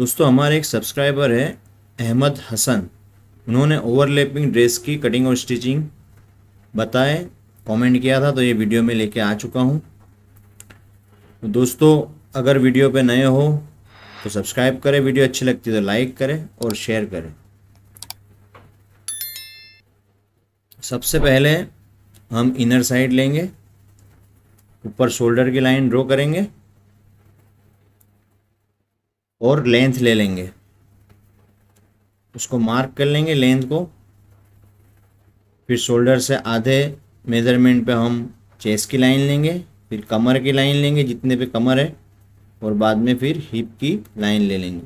दोस्तों हमारे एक सब्सक्राइबर है अहमद हसन उन्होंने ओवरलैपिंग ड्रेस की कटिंग और स्टिचिंग बताए कमेंट किया था तो ये वीडियो में लेके आ चुका हूँ तो दोस्तों अगर वीडियो पे नए हो तो सब्सक्राइब करें वीडियो अच्छी लगती है तो लाइक करें और शेयर करें सबसे पहले हम इनर साइड लेंगे ऊपर शोल्डर की लाइन ड्रॉ करेंगे और लेंथ ले लेंगे उसको मार्क कर लेंगे लेंथ को फिर शोल्डर से आधे मेज़रमेंट पे हम चेस्ट की लाइन लेंगे फिर कमर की लाइन लेंगे जितने पे कमर है और बाद में फिर हिप की लाइन ले लेंगे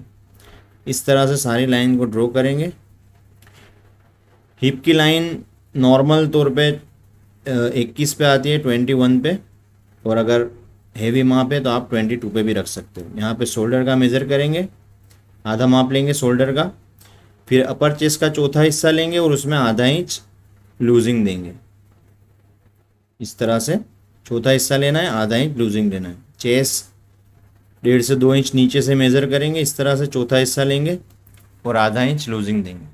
इस तरह से सारी लाइन को ड्रॉ करेंगे हिप की लाइन नॉर्मल तौर पे इक्कीस पे आती है ट्वेंटी वन पे और अगर हैवी माप है तो आप ट्वेंटी टू पे भी रख सकते हो यहाँ पे शोल्डर का मेज़र करेंगे आधा माप लेंगे शोल्डर का फिर अपर चेस्ट का चौथा हिस्सा लेंगे और उसमें आधा इंच लूजिंग देंगे इस तरह से चौथा हिस्सा लेना है आधा इंच लूजिंग देना है चेस्ट डेढ़ से दो इंच नीचे से मेज़र करेंगे इस तरह से चौथा हिस्सा लेंगे और आधा इंच लूजिंग देंगे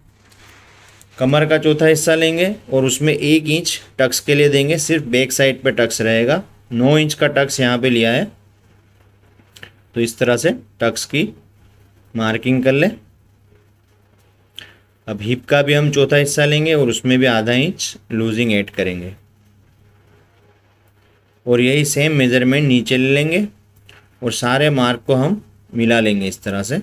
कमर का चौथा हिस्सा लेंगे और उसमें एक इंच टक्स के लिए देंगे सिर्फ बैक साइड पे टक्स रहेगा नौ इंच का टक्स यहाँ पे लिया है तो इस तरह से टक्स की मार्किंग कर ले अब हिप का भी हम चौथा हिस्सा लेंगे और उसमें भी आधा इंच लूजिंग ऐड करेंगे और यही सेम मेज़रमेंट नीचे ले लेंगे और सारे मार्क को हम मिला लेंगे इस तरह से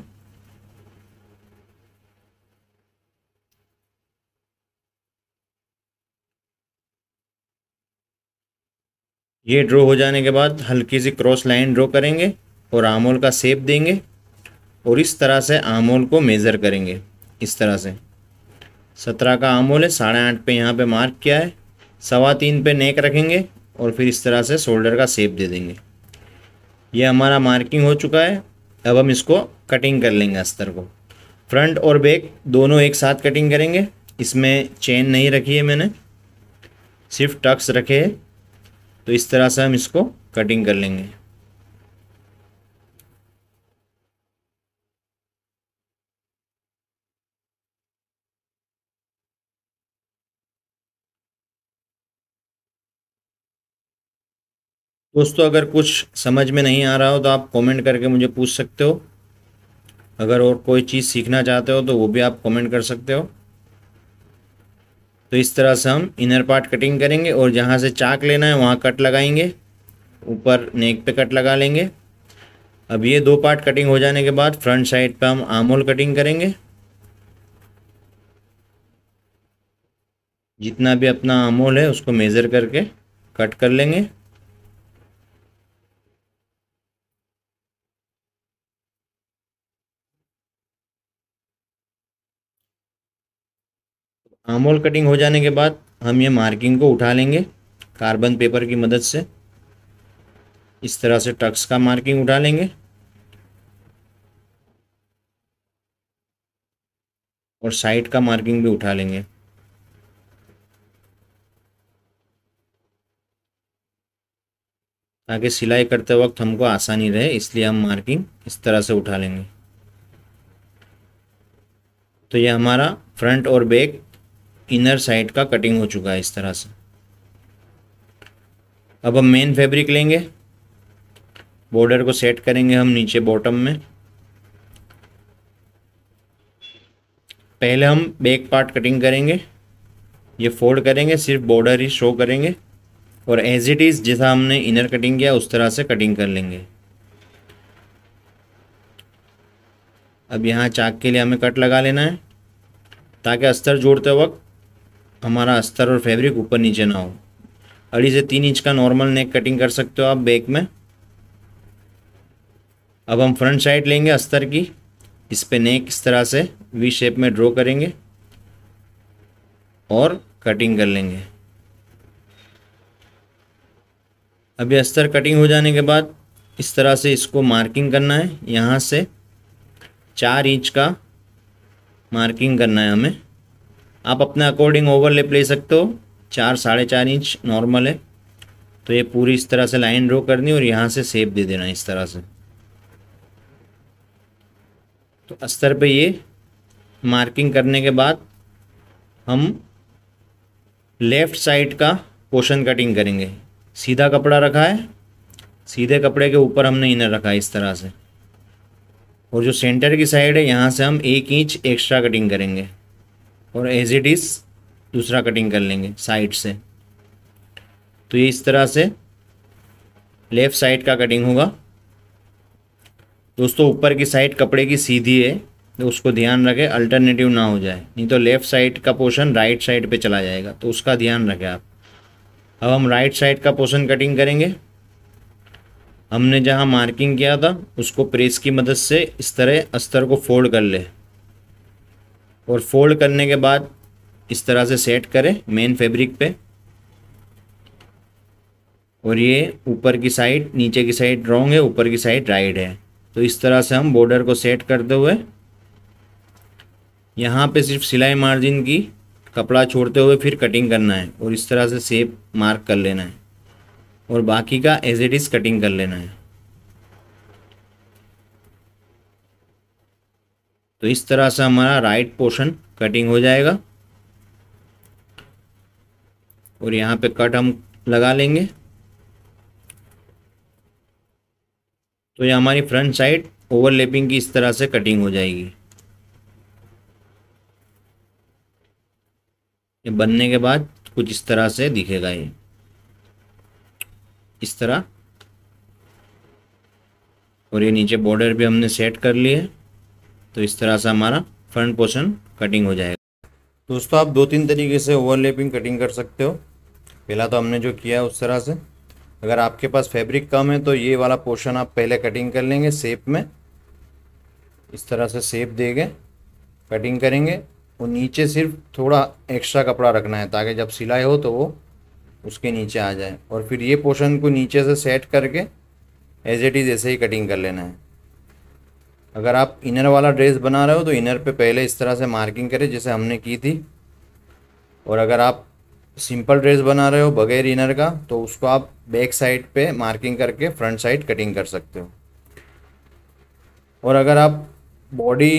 ये ड्रॉ हो जाने के बाद हल्की सी क्रॉस लाइन ड्रॉ करेंगे और आमोल का सेप देंगे और इस तरह से आमोल को मेज़र करेंगे इस तरह से सत्रह का आमोल है साढ़े आठ पे यहाँ पर मार्क किया है सवा तीन पे नेक रखेंगे और फिर इस तरह से शोल्डर का सेप दे देंगे ये हमारा मार्किंग हो चुका है अब हम इसको कटिंग कर लेंगे अस्तर को फ्रंट और बैक दोनों एक साथ कटिंग करेंगे इसमें चेन नहीं रखी है मैंने सिर्फ टक्स रखे है तो इस तरह से हम इसको कटिंग कर लेंगे दोस्तों अगर कुछ समझ में नहीं आ रहा हो तो आप कमेंट करके मुझे पूछ सकते हो अगर और कोई चीज़ सीखना चाहते हो तो वो भी आप कमेंट कर सकते हो तो इस तरह से हम इनर पार्ट कटिंग करेंगे और जहाँ से चाक लेना है वहाँ कट लगाएंगे ऊपर नेक पे कट लगा लेंगे अब ये दो पार्ट कटिंग हो जाने के बाद फ्रंट साइड पे हम आमोल कटिंग करेंगे जितना भी अपना आमोल है उसको मेज़र करके कट कर लेंगे आमोल कटिंग हो जाने के बाद हम ये मार्किंग को उठा लेंगे कार्बन पेपर की मदद से इस तरह से टक्स का मार्किंग उठा लेंगे और साइड का मार्किंग भी उठा लेंगे ताकि सिलाई करते वक्त हमको आसानी रहे इसलिए हम मार्किंग इस तरह से उठा लेंगे तो ये हमारा फ्रंट और बैक इनर साइड का कटिंग हो चुका है इस तरह से अब हम मेन फैब्रिक लेंगे बॉर्डर को सेट करेंगे हम नीचे बॉटम में पहले हम बैक पार्ट कटिंग करेंगे ये फोल्ड करेंगे सिर्फ बॉर्डर ही शो करेंगे और एज इट इज़ जैसा हमने इनर कटिंग किया उस तरह से कटिंग कर लेंगे अब यहाँ चाक के लिए हमें कट लगा लेना है ताकि अस्तर जोड़ते वक्त हमारा अस्तर और फैब्रिक ऊपर नीचे ना हो अड़ी से तीन इंच का नॉर्मल नेक कटिंग कर सकते हो आप बैक में अब हम फ्रंट साइड लेंगे अस्तर की इस पे नेक इस तरह से वी शेप में ड्रॉ करेंगे और कटिंग कर लेंगे अभी अस्तर कटिंग हो जाने के बाद इस तरह से इसको मार्किंग करना है यहाँ से चार इंच का मार्किंग करना है हमें आप अपने अकॉर्डिंग ओवरलेप ले सकते हो चार साढ़े चार इंच नॉर्मल है तो ये पूरी इस तरह से लाइन ड्रॉ करनी और यहाँ से सेप दे देना इस तरह से तो अस्तर पे ये मार्किंग करने के बाद हम लेफ़्ट साइड का पोशन कटिंग करेंगे सीधा कपड़ा रखा है सीधे कपड़े के ऊपर हमने इनर रखा है इस तरह से और जो सेंटर की साइड है यहाँ से हम एक इंच एक्स्ट्रा कटिंग करेंगे और एज इट इज़ दूसरा कटिंग कर लेंगे साइड से तो ये इस तरह से लेफ़्ट साइड का कटिंग होगा दोस्तों ऊपर की साइड कपड़े की सीधी है तो उसको ध्यान रखें अल्टरनेटिव ना हो जाए नहीं तो लेफ़्ट साइड का पोर्शन राइट साइड पे चला जाएगा तो उसका ध्यान रखें आप अब हम राइट साइड का पोर्शन कटिंग करेंगे हमने जहाँ मार्किंग किया था उसको प्रेस की मदद से इस तरह अस्तर को फोल्ड कर ले और फोल्ड करने के बाद इस तरह से सेट करें मेन फैब्रिक पे और ये ऊपर की साइड नीचे की साइड रॉन्ग है ऊपर की साइड राइट है तो इस तरह से हम बॉर्डर को सेट करते हुए यहाँ पे सिर्फ सिलाई मार्जिन की कपड़ा छोड़ते हुए फिर कटिंग करना है और इस तरह से सेप मार्क कर लेना है और बाकी का एज इट इज़ कटिंग कर लेना है तो इस तरह से हमारा राइट पोर्शन कटिंग हो जाएगा और यहाँ पे कट हम लगा लेंगे तो ये हमारी फ्रंट साइड ओवरलैपिंग की इस तरह से कटिंग हो जाएगी ये बनने के बाद कुछ इस तरह से दिखेगा ये इस तरह और ये नीचे बॉर्डर भी हमने सेट कर लिए तो इस तरह से हमारा फ्रंट पोर्शन कटिंग हो जाएगा दोस्तों आप दो तीन तरीके से ओवरलैपिंग कटिंग कर सकते हो पहला तो हमने जो किया है उस तरह से अगर आपके पास फैब्रिक कम है तो ये वाला पोर्शन आप पहले कटिंग कर लेंगे सेप में इस तरह से सेप देंगे कटिंग करेंगे और नीचे सिर्फ थोड़ा एक्स्ट्रा कपड़ा रखना है ताकि जब सिलाई हो तो वो उसके नीचे आ जाए और फिर ये पोर्शन को नीचे से सेट करके एज इट इज़ ऐसे ही कटिंग कर लेना है अगर आप इनर वाला ड्रेस बना रहे हो तो इनर पे पहले इस तरह से मार्किंग करें जैसे हमने की थी और अगर आप सिंपल ड्रेस बना रहे हो बगैर इनर का तो उसको आप बैक साइड पे मार्किंग करके फ्रंट साइड कटिंग कर सकते हो और अगर आप बॉडी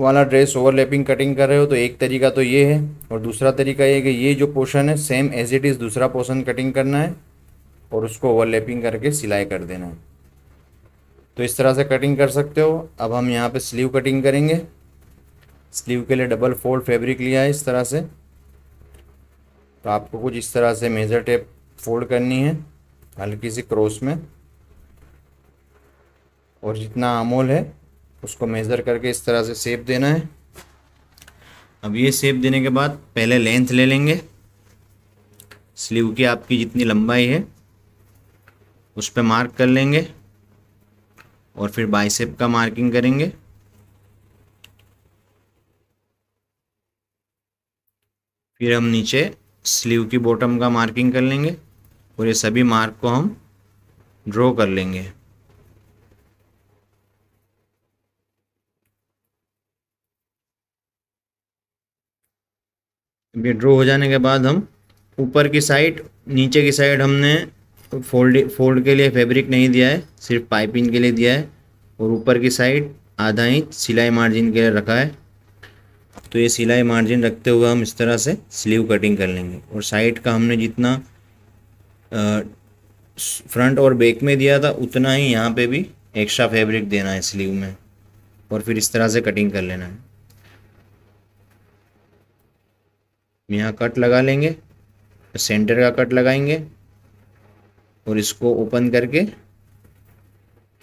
वाला ड्रेस ओवरलैपिंग कटिंग कर रहे हो तो एक तरीका तो ये है और दूसरा तरीका ये है कि ये जो पोर्शन है सेम एज इट इज़ दूसरा पोर्शन कटिंग करना है और उसको ओवरलैपिंग करके सिलाई कर देना है तो इस तरह से कटिंग कर सकते हो अब हम यहाँ पे स्लीव कटिंग करेंगे स्लीव के लिए डबल फोल्ड फैब्रिक लिया है इस तरह से तो आपको कुछ इस तरह से मेज़र टेप फोल्ड करनी है हल्की सी क्रॉस में और जितना अमोल है उसको मेज़र करके इस तरह से सेप देना है अब ये सेप देने के बाद पहले लेंथ ले लेंगे स्लीव की आपकी जितनी लंबाई है उस पर मार्क कर लेंगे और फिर बाइसेप का मार्किंग करेंगे फिर हम नीचे स्लीव की बॉटम का मार्किंग कर लेंगे और ये सभी मार्क को हम ड्रॉ कर लेंगे ड्रॉ हो जाने के बाद हम ऊपर की साइड नीचे की साइड हमने फोल्ड फोल्ड के लिए फैब्रिक नहीं दिया है सिर्फ पाइपिंग के लिए दिया है और ऊपर की साइड आधा इंच सिलाई मार्जिन के लिए रखा है तो ये सिलाई मार्जिन रखते हुए हम इस तरह से स्लीव कटिंग कर लेंगे और साइड का हमने जितना फ्रंट और बैक में दिया था उतना ही यहाँ पे भी एक्स्ट्रा फैब्रिक देना है स्लीव में और फिर इस तरह से कटिंग कर लेना है यहाँ कट लगा लेंगे सेंटर का कट लगाएंगे और इसको ओपन करके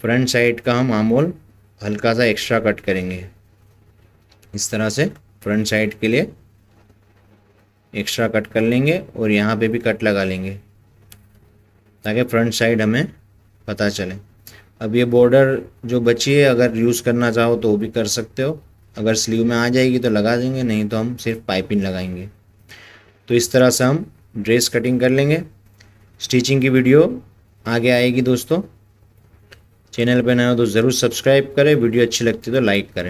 फ्रंट साइड का हम आमोल हल्का सा एक्स्ट्रा कट करेंगे इस तरह से फ्रंट साइड के लिए एक्स्ट्रा कट कर लेंगे और यहाँ पे भी कट लगा लेंगे ताकि फ्रंट साइड हमें पता चले अब ये बॉर्डर जो बची है अगर यूज़ करना चाहो तो वो भी कर सकते हो अगर स्लीव में आ जाएगी तो लगा देंगे नहीं तो हम सिर्फ पाइपिंग लगाएंगे तो इस तरह से हम ड्रेस कटिंग कर लेंगे स्टिचिंग की वीडियो आगे आएगी दोस्तों चैनल पर नया हो तो ज़रूर सब्सक्राइब करें वीडियो अच्छी लगती तो लाइक करें